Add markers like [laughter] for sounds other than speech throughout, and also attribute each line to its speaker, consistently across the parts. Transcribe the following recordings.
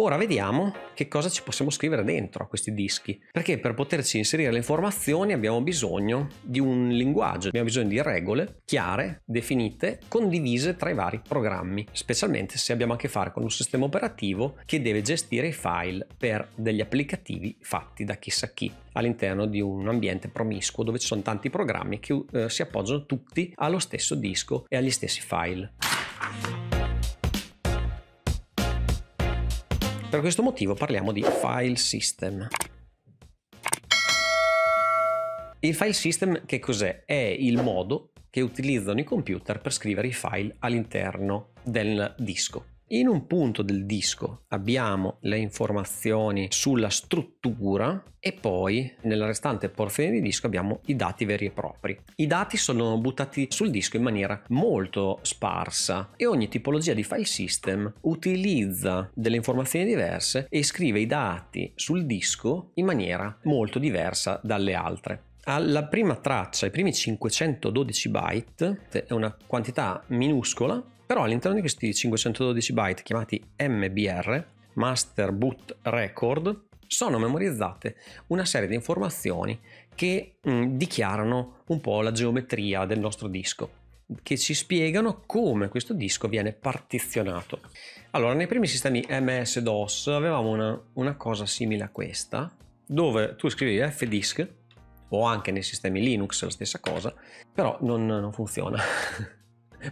Speaker 1: Ora vediamo che cosa ci possiamo scrivere dentro a questi dischi, perché per poterci inserire le informazioni abbiamo bisogno di un linguaggio, abbiamo bisogno di regole chiare, definite, condivise tra i vari programmi, specialmente se abbiamo a che fare con un sistema operativo che deve gestire i file per degli applicativi fatti da chissà chi all'interno di un ambiente promiscuo dove ci sono tanti programmi che eh, si appoggiano tutti allo stesso disco e agli stessi file. Per questo motivo parliamo di file system. Il file system che cos'è? È il modo che utilizzano i computer per scrivere i file all'interno del disco. In un punto del disco abbiamo le informazioni sulla struttura e poi nella restante porzione di disco abbiamo i dati veri e propri. I dati sono buttati sul disco in maniera molto sparsa e ogni tipologia di file system utilizza delle informazioni diverse e scrive i dati sul disco in maniera molto diversa dalle altre. Alla prima traccia, i primi 512 byte, è una quantità minuscola però all'interno di questi 512 byte chiamati MBR, Master Boot Record, sono memorizzate una serie di informazioni che mh, mm, dichiarano un po' la geometria del nostro disco che ci spiegano come questo disco viene partizionato. Allora, nei primi sistemi MS-DOS avevamo una, una cosa simile a questa, dove tu scrivi FDisk, o anche nei sistemi Linux la stessa cosa, però non, non funziona. [laughs]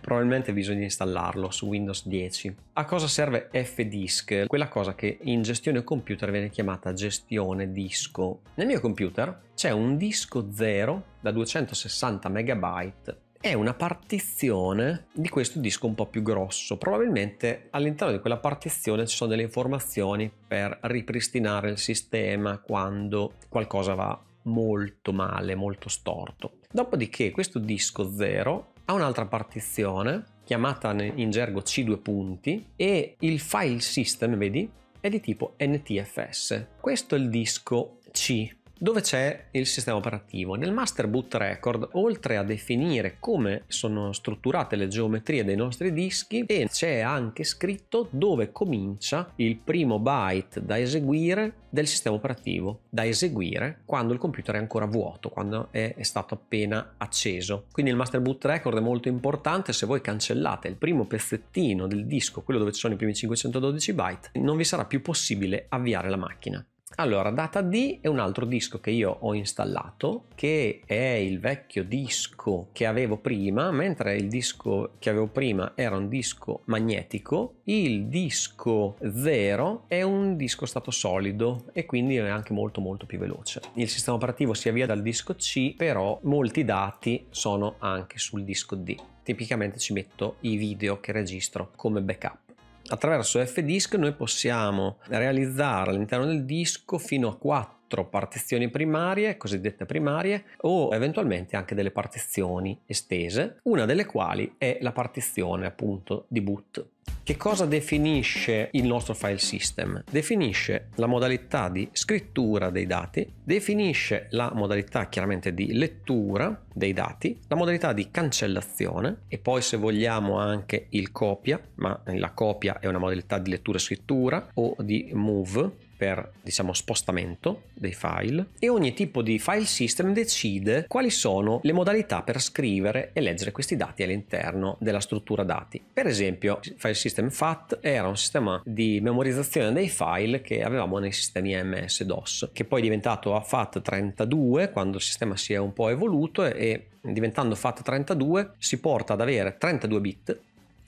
Speaker 1: probabilmente bisogna installarlo su Windows 10. A cosa serve FDisk? Quella cosa che in gestione computer viene chiamata gestione disco. Nel mio computer c'è un disco 0 da 260 MB è una partizione di questo disco un po' più grosso. Probabilmente all'interno di quella partizione ci sono delle informazioni per ripristinare il sistema quando qualcosa va molto male, molto storto. Dopodiché questo disco 0 ha un'altra partizione chiamata in gergo C2 punti e il file system, vedi, è di tipo NTFS. Questo è il disco C dove c'è il sistema operativo? Nel Master Boot Record, oltre a definire come sono strutturate le geometrie dei nostri dischi, c'è anche scritto dove comincia il primo byte da eseguire del sistema operativo, da eseguire quando il computer è ancora vuoto, quando è, stato appena acceso. Quindi il Master Boot Record è molto importante, se voi cancellate il primo pezzettino del disco, quello dove ci sono i primi 512 byte, non vi sarà più possibile avviare la macchina. Allora, Data D è un altro disco che io ho installato, che è il vecchio disco che avevo prima, mentre il disco che avevo prima era un disco magnetico, il disco 0 è un disco stato solido e quindi è anche molto molto più veloce. Il sistema operativo si avvia dal disco C, però molti dati sono anche sul disco D. Tipicamente ci metto i video che registro come backup attraverso FDisk noi possiamo realizzare all'interno del disco fino a 4 quattro partizioni primarie, cosiddette primarie, o eventualmente anche delle partizioni estese, una delle quali è la partizione appunto di boot. Che cosa definisce il nostro file system? Definisce la modalità di scrittura dei dati, definisce la modalità chiaramente di lettura dei dati, la modalità di cancellazione e poi se vogliamo anche il copia, ma la copia è una modalità di lettura e scrittura o di move per diciamo spostamento dei file e ogni tipo di file system decide quali sono le modalità per scrivere e leggere questi dati all'interno della struttura dati. Per esempio, il file system FAT era un sistema di memorizzazione dei file che avevamo nei sistemi MS DOS, che poi è diventato FAT 32 quando il sistema si è un po' evoluto e diventando FAT32 si porta ad avere 32 bit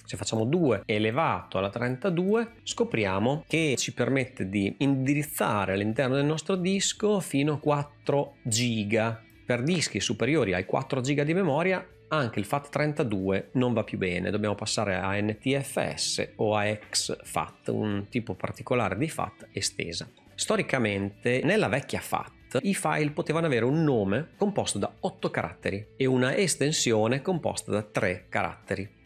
Speaker 1: se facciamo 2 elevato alla 32 scopriamo che ci permette di indirizzare all'interno del nostro disco fino a 4 giga per dischi superiori ai 4 giga di memoria anche il FAT32 non va più bene, dobbiamo passare a NTFS o a XFAT, un tipo particolare di FAT estesa. Storicamente, nella vecchia FAT i file potevano avere un nome composto da 8 caratteri e una estensione composta da 3 caratteri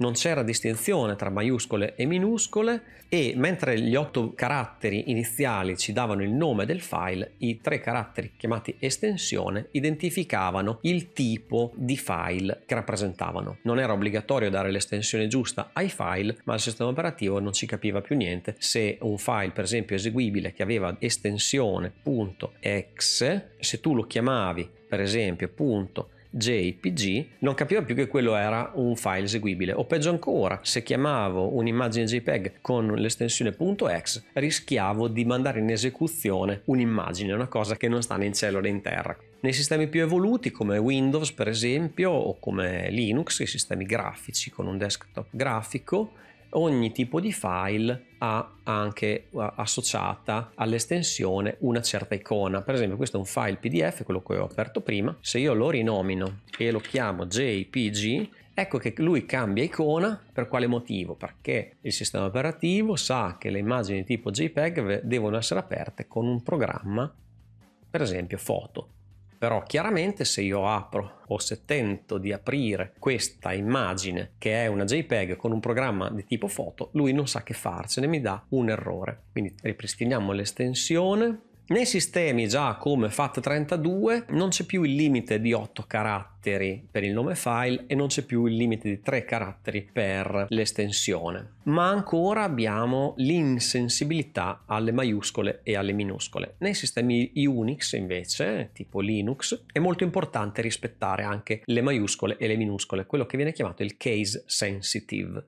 Speaker 1: non c'era distinzione tra maiuscole e minuscole e mentre gli otto caratteri iniziali ci davano il nome del file, i tre caratteri chiamati estensione identificavano il tipo di file che rappresentavano. Non era obbligatorio dare l'estensione giusta ai file, ma il sistema operativo non ci capiva più niente se un file per esempio eseguibile che aveva estensione.exe, se tu lo chiamavi per esempio punto JPG, non capiva più che quello era un file eseguibile. O peggio ancora, se chiamavo un'immagine JPEG con l'estensione .ex, rischiavo di mandare in esecuzione un'immagine, una cosa che non sta né in cielo né in terra. Nei sistemi più evoluti come Windows per esempio o come Linux, i sistemi grafici con un desktop grafico, ogni tipo di file ha anche associata all'estensione una certa icona. Per esempio, questo è un file PDF, quello che ho aperto prima. Se io lo rinomino e lo chiamo JPG, ecco che lui cambia icona per quale motivo? Perché il sistema operativo sa che le immagini tipo JPEG devono essere aperte con un programma, per esempio foto però chiaramente se io apro o se tento di aprire questa immagine che è una JPEG con un programma di tipo foto, lui non sa che farcene, mi dà un errore. Quindi ripristiniamo l'estensione. Nei sistemi già come FAT32 non c'è più il limite di 8 caratteri caratteri per il nome file e non c'è più il limite di 3 caratteri per l'estensione. Ma ancora abbiamo l'insensibilità alle maiuscole e alle minuscole. Nei sistemi Unix invece, tipo Linux, è molto importante rispettare anche le maiuscole e le minuscole, quello che viene chiamato il case sensitive.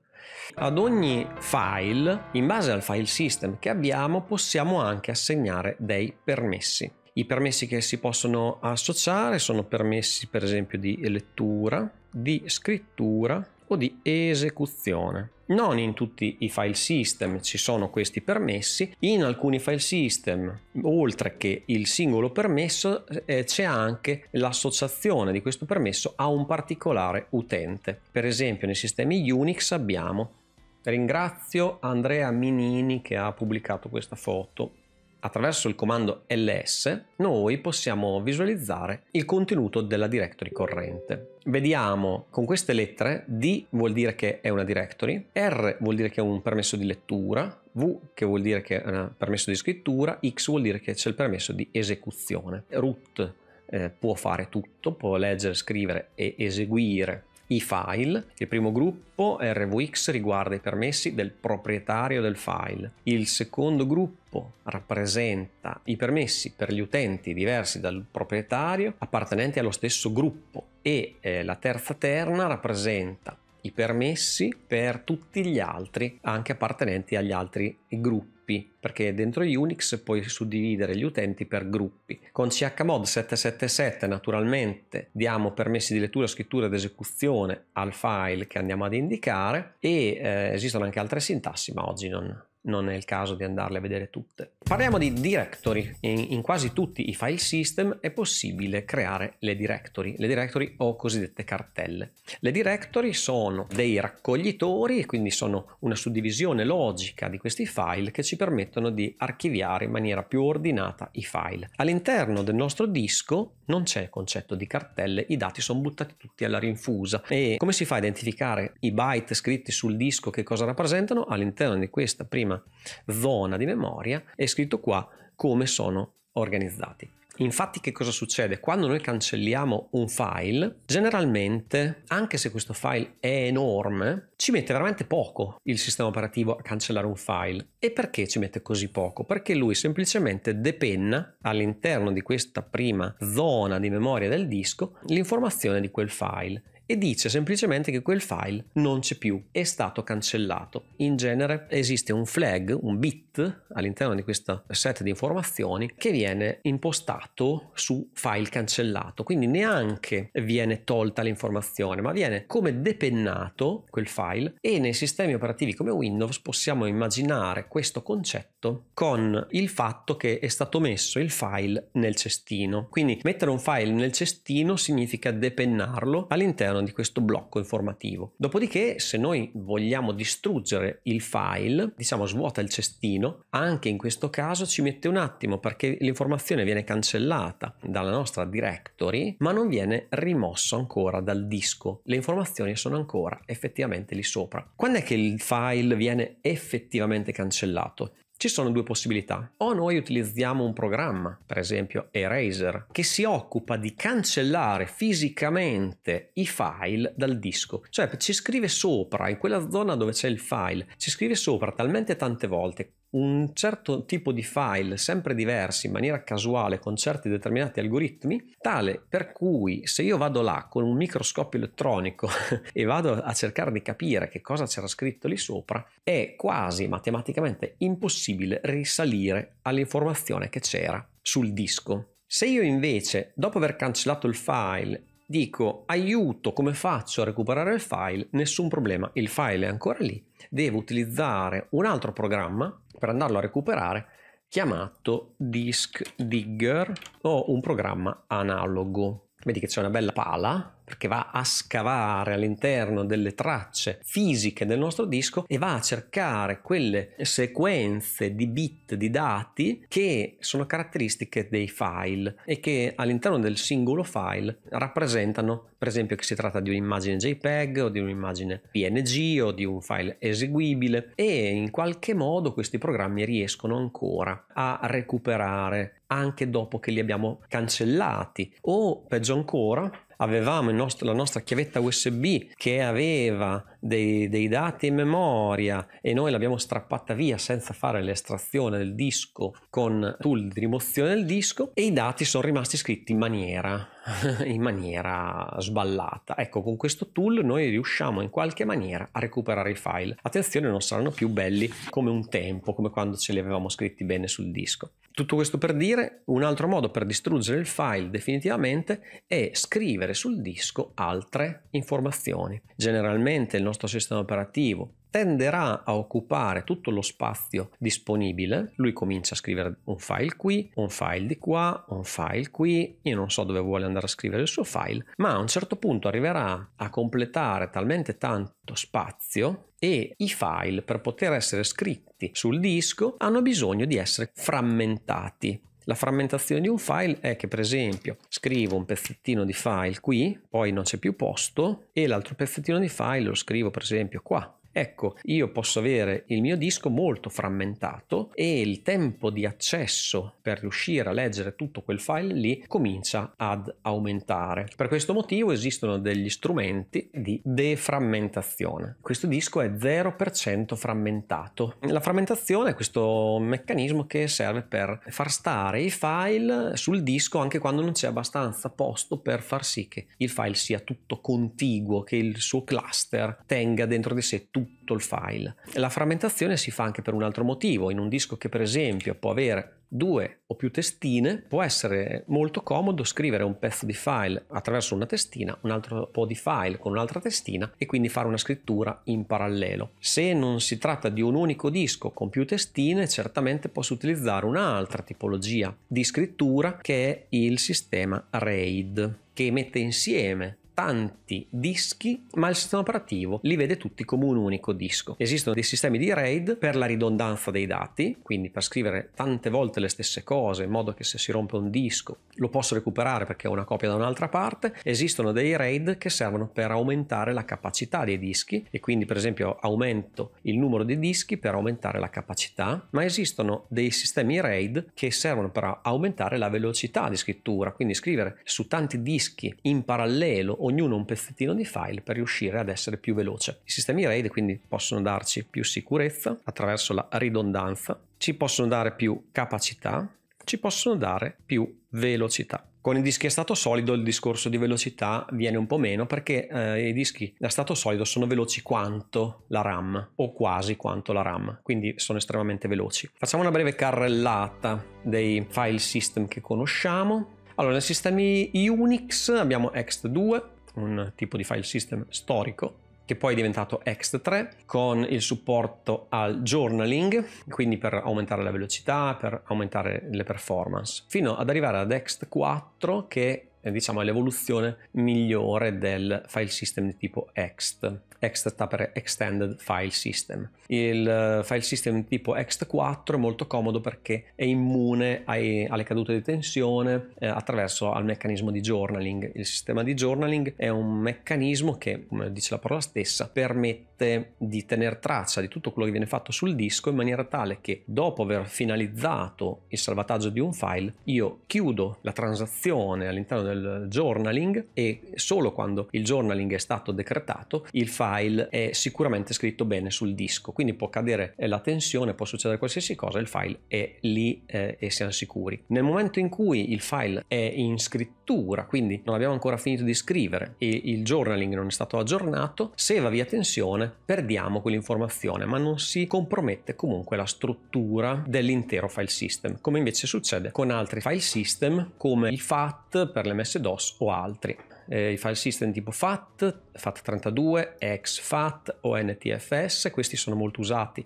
Speaker 1: Ad ogni file, in base al file system che abbiamo, possiamo anche assegnare dei permessi. I permessi che si possono associare sono permessi per esempio di lettura, di scrittura o di esecuzione. Non in tutti i file system ci sono questi permessi, in alcuni file system, oltre che il singolo permesso, eh, c'è anche l'associazione di questo permesso a un particolare utente. Per esempio nei sistemi Unix abbiamo Ringrazio Andrea Minini che ha pubblicato questa foto attraverso il comando ls noi possiamo visualizzare il contenuto della directory corrente. Vediamo con queste lettere D vuol dire che è una directory, R vuol dire che è un permesso di lettura, V che vuol dire che è un permesso di scrittura, X vuol dire che c'è il permesso di esecuzione. Root eh, può fare tutto, può leggere, scrivere e eseguire i file. Il primo gruppo RVX riguarda i permessi del proprietario del file. Il secondo gruppo rappresenta i permessi per gli utenti diversi dal proprietario appartenenti allo stesso gruppo e eh, la terza terna rappresenta i permessi per tutti gli altri anche appartenenti agli altri gruppi gruppi, perché dentro Unix puoi suddividere gli utenti per gruppi. Con chmod 777 naturalmente diamo permessi di lettura, scrittura ed esecuzione al file che andiamo ad indicare e eh, esistono anche altre sintassi, ma oggi non, non è il caso di andarle a vedere tutte. Parliamo di directory. In, in, quasi tutti i file system è possibile creare le directory, le directory o cosiddette cartelle. Le directory sono dei raccoglitori, quindi sono una suddivisione logica di questi file che ci permettono di archiviare in maniera più ordinata i file. All'interno del nostro disco non c'è concetto di cartelle, i dati sono buttati tutti alla rinfusa e come si fa a identificare i byte scritti sul disco che cosa rappresentano? All'interno di questa prima una zona di memoria è scritto qua come sono organizzati. Infatti che cosa succede? Quando noi cancelliamo un file, generalmente, anche se questo file è enorme, ci mette veramente poco il sistema operativo a cancellare un file. E perché ci mette così poco? Perché lui semplicemente depenna all'interno di questa prima zona di memoria del disco l'informazione di quel file e dice semplicemente che quel file non c'è più, è stato cancellato. In genere esiste un flag, un bit all'interno di questo set di informazioni che viene impostato su file cancellato, quindi neanche viene tolta l'informazione, ma viene come depennato quel file e nei sistemi operativi come Windows possiamo immaginare questo concetto con il fatto che è stato messo il file nel cestino. Quindi mettere un file nel cestino significa depennarlo all'interno all'interno di questo blocco informativo. Dopodiché, se noi vogliamo distruggere il file, diciamo svuota il cestino, anche in questo caso ci mette un attimo perché l'informazione viene cancellata dalla nostra directory, ma non viene rimosso ancora dal disco. Le informazioni sono ancora effettivamente lì sopra. Quando è che il file viene effettivamente cancellato? ci sono due possibilità. O noi utilizziamo un programma, per esempio Eraser, che si occupa di cancellare fisicamente i file dal disco. Cioè ci scrive sopra, in quella zona dove c'è il file, ci scrive sopra talmente tante volte un certo tipo di file sempre diversi in maniera casuale con certi determinati algoritmi, tale per cui se io vado là con un microscopio elettronico [laughs] e vado a cercare di capire che cosa c'era scritto lì sopra, è quasi matematicamente impossibile risalire all'informazione che c'era sul disco. Se io invece, dopo aver cancellato il file, dico aiuto come faccio a recuperare il file, nessun problema, il file è ancora lì, devo utilizzare un altro programma per andarlo a recuperare chiamato Disk Digger o un programma analogo. Vedi che c'è una bella pala perché va a scavare all'interno delle tracce fisiche del nostro disco e va a cercare quelle sequenze di bit di dati che sono caratteristiche dei file e che all'interno del singolo file rappresentano per esempio che si tratta di un'immagine JPEG o di un'immagine PNG o di un file eseguibile e in qualche modo questi programmi riescono ancora a recuperare anche dopo che li abbiamo cancellati o peggio ancora avevamo nostro, la nostra chiavetta USB che aveva dei, dei dati in memoria e noi l'abbiamo strappata via senza fare l'estrazione del disco con tool di rimozione del disco e i dati sono rimasti scritti in maniera [laughs] in maniera sballata. Ecco, con questo tool noi riusciamo in qualche maniera a recuperare i file. Attenzione, non saranno più belli come un tempo, come quando ce li avevamo scritti bene sul disco. Tutto questo per dire, un altro modo per distruggere il file definitivamente è scrivere sul disco altre informazioni. Generalmente il nostro nostro sistema operativo, tenderà a occupare tutto lo spazio disponibile. Lui comincia a scrivere un file qui, un file di qua, un file qui. Io non so dove vuole andare a scrivere il suo file, ma a un certo punto arriverà a completare talmente tanto spazio e i file per poter essere scritti sul disco hanno bisogno di essere frammentati la frammentazione di un file è che per esempio scrivo un pezzettino di file qui, poi non c'è più posto e l'altro pezzettino di file lo scrivo per esempio qua Ecco, io posso avere il mio disco molto frammentato e il tempo di accesso per riuscire a leggere tutto quel file lì comincia ad aumentare. Per questo motivo esistono degli strumenti di deframmentazione. Questo disco è 0% frammentato. La frammentazione è questo meccanismo che serve per far stare i file sul disco anche quando non c'è abbastanza posto per far sì che il file sia tutto contiguo, che il suo cluster tenga dentro di sé tutto tutto il file. La frammentazione si fa anche per un altro motivo, in un disco che per esempio può avere due o più testine, può essere molto comodo scrivere un pezzo di file attraverso una testina, un altro po' di file con un'altra testina e quindi fare una scrittura in parallelo. Se non si tratta di un unico disco con più testine, certamente posso utilizzare un'altra tipologia di scrittura che è il sistema RAID che mette insieme tanti dischi, ma il sistema operativo li vede tutti come un unico disco. Esistono dei sistemi di RAID per la ridondanza dei dati, quindi per scrivere tante volte le stesse cose, in modo che se si rompe un disco lo posso recuperare perché ho una copia da un'altra parte. Esistono dei RAID che servono per aumentare la capacità dei dischi e quindi per esempio aumento il numero di dischi per aumentare la capacità, ma esistono dei sistemi RAID che servono per aumentare la velocità di scrittura, quindi scrivere su tanti dischi in parallelo ognuno un pezzettino di file per riuscire ad essere più veloce. I sistemi RAID quindi possono darci più sicurezza attraverso la ridondanza, ci possono dare più capacità, ci possono dare più velocità. Con i dischi a stato solido il discorso di velocità viene un po' meno perché eh, i dischi a stato solido sono veloci quanto la RAM o quasi quanto la RAM, quindi sono estremamente veloci. Facciamo una breve carrellata dei file system che conosciamo. Allora, nei sistemi Unix abbiamo ext2, un tipo di file system storico che poi è diventato Ext3 con il supporto al journaling, quindi per aumentare la velocità, per aumentare le performance, fino ad arrivare ad Ext4 che è, diciamo, l'evoluzione migliore del file system di tipo Ext ext per extended file system. Il eh, file system tipo ext4 è molto comodo perché è immune ai, alle cadute di tensione eh, attraverso al meccanismo di journaling. Il sistema di journaling è un meccanismo che, come dice la parola stessa, permette di tenere traccia di tutto quello che viene fatto sul disco in maniera tale che dopo aver finalizzato il salvataggio di un file io chiudo la transazione all'interno del journaling e solo quando il journaling è stato decretato il file file è sicuramente scritto bene sul disco, quindi può cadere eh, la tensione, può succedere qualsiasi cosa, il file è lì eh, e siamo sicuri. Nel momento in cui il file è in scrittura, quindi non abbiamo ancora finito di scrivere e il journaling non è stato aggiornato, se va via tensione perdiamo quell'informazione, ma non si compromette comunque la struttura dell'intero file system, come invece succede con altri file system come il FAT per l'MS-DOS o altri eh, i file system tipo FAT, FAT32, EXFAT o NTFS, questi sono molto usati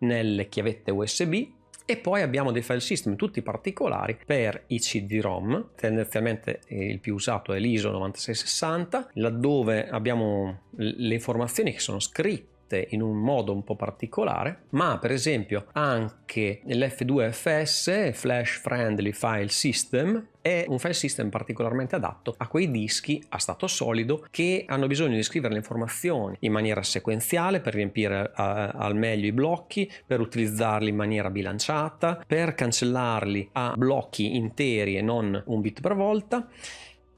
Speaker 1: nelle chiavette USB e poi abbiamo dei file system tutti particolari per i CD-ROM, tendenzialmente eh, il più usato è l'ISO 9660, laddove abbiamo le informazioni che sono scritte fatte in un modo un po' particolare, ma per esempio anche l'F2FS, Flash Friendly File System, è un file system particolarmente adatto a quei dischi a stato solido che hanno bisogno di scrivere le informazioni in maniera sequenziale per riempire a, eh, al meglio i blocchi, per utilizzarli in maniera bilanciata, per cancellarli a blocchi interi e non un bit per volta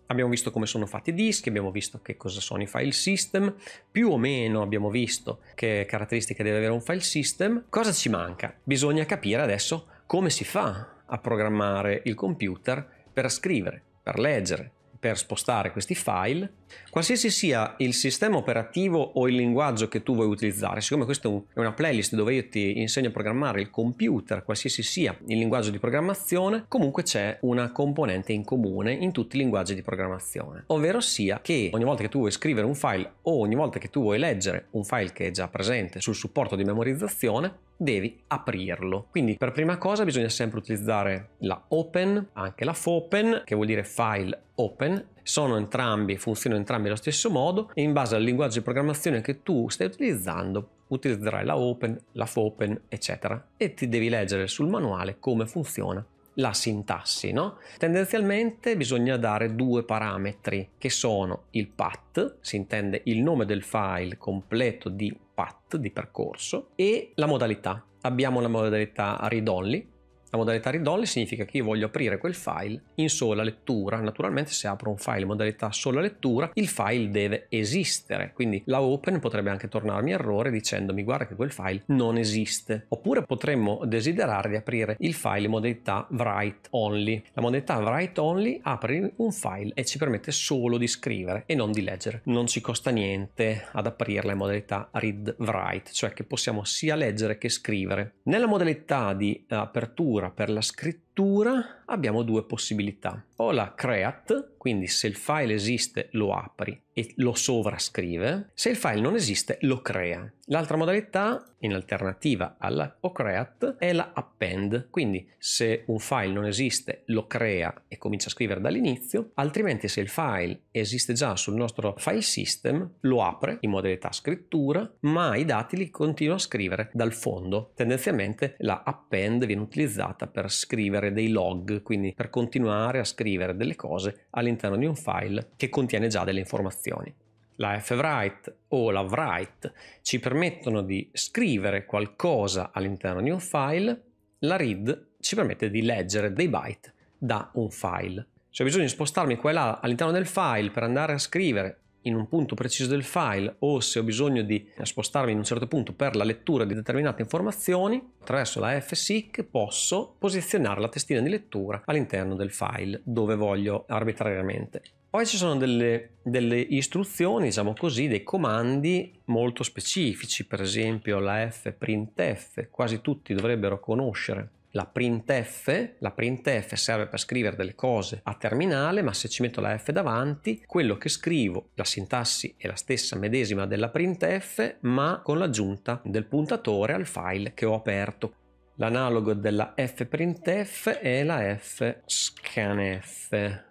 Speaker 1: abbiamo visto come sono fatti i dischi, abbiamo visto che cosa sono i file system, più o meno abbiamo visto che caratteristiche deve avere un file system. Cosa ci manca? Bisogna capire adesso come si fa a programmare il computer per scrivere, per leggere, per spostare questi file, qualsiasi sia il sistema operativo o il linguaggio che tu vuoi utilizzare, siccome questa è una playlist dove io ti insegno a programmare il computer, qualsiasi sia il linguaggio di programmazione, comunque c'è una componente in comune in tutti i linguaggi di programmazione, ovvero sia che ogni volta che tu vuoi scrivere un file o ogni volta che tu vuoi leggere un file che è già presente sul supporto di memorizzazione, devi aprirlo. Quindi per prima cosa bisogna sempre utilizzare la open, anche la fopen, che vuol dire file open, sono entrambi, funzionano entrambi allo stesso modo e in base al linguaggio di programmazione che tu stai utilizzando utilizzerai la open, la fopen, eccetera e ti devi leggere sul manuale come funziona la sintassi. No? Tendenzialmente bisogna dare due parametri che sono il path, si intende il nome del file completo di path, di percorso, e la modalità. Abbiamo la modalità read-only, la modalità read only significa che io voglio aprire quel file in sola lettura. Naturalmente se apro un file in modalità sola lettura, il file deve esistere. Quindi la open potrebbe anche tornarmi errore dicendomi guarda che quel file non esiste. Oppure potremmo desiderare di aprire il file in modalità write only. La modalità write only apre un file e ci permette solo di scrivere e non di leggere. Non ci costa niente ad aprirla in modalità read write, cioè che possiamo sia leggere che scrivere. Nella modalità di eh, apertura allora, per la scritta struttura abbiamo due possibilità. O la create, quindi se il file esiste lo apri e lo sovrascrive, se il file non esiste lo crea. L'altra modalità, in alternativa alla o create, è la append, quindi se un file non esiste lo crea e comincia a scrivere dall'inizio, altrimenti se il file esiste già sul nostro file system lo apre in modalità scrittura, ma i dati li continua a scrivere dal fondo. Tendenzialmente la append viene utilizzata per scrivere creare dei log, quindi per continuare a scrivere delle cose all'interno di un file che contiene già delle informazioni. La fwrite o la write ci permettono di scrivere qualcosa all'interno di un file, la read ci permette di leggere dei byte da un file. Se ho bisogno di spostarmi qua e là all'interno del file per andare a scrivere in un punto preciso del file o se ho bisogno di spostarmi in un certo punto per la lettura di determinate informazioni, attraverso la FSIC posso posizionare la testina di lettura all'interno del file dove voglio arbitrariamente. Poi ci sono delle, delle, istruzioni, diciamo così, dei comandi molto specifici, per esempio la fprintf, quasi tutti dovrebbero conoscere la printf, la printf serve per scrivere delle cose a terminale, ma se ci metto la f davanti, quello che scrivo, la sintassi è la stessa medesima della printf, ma con l'aggiunta del puntatore al file che ho aperto. L'analogo della fprintf è la fscanf.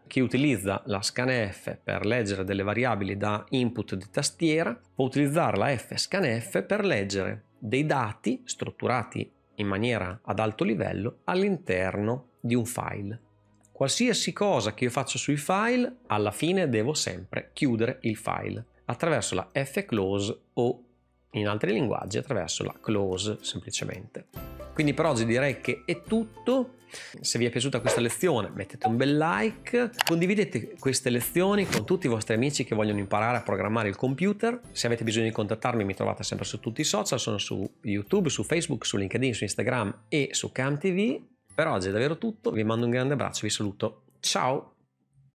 Speaker 1: Chi utilizza la scanf per leggere delle variabili da input di tastiera può utilizzare la fscanf per leggere dei dati strutturati in maniera ad alto livello all'interno di un file. Qualsiasi cosa che io faccio sui file, alla fine devo sempre chiudere il file attraverso la fclose o in altri linguaggi attraverso la close semplicemente. Quindi per oggi direi che è tutto se vi è piaciuta questa lezione mettete un bel like, condividete queste lezioni con tutti i vostri amici che vogliono imparare a programmare il computer. Se avete bisogno di contattarmi mi trovate sempre su tutti i social, sono su YouTube, su Facebook, su LinkedIn, su Instagram e su CamTV. Per oggi è davvero tutto, vi mando un grande abbraccio, vi saluto, ciao!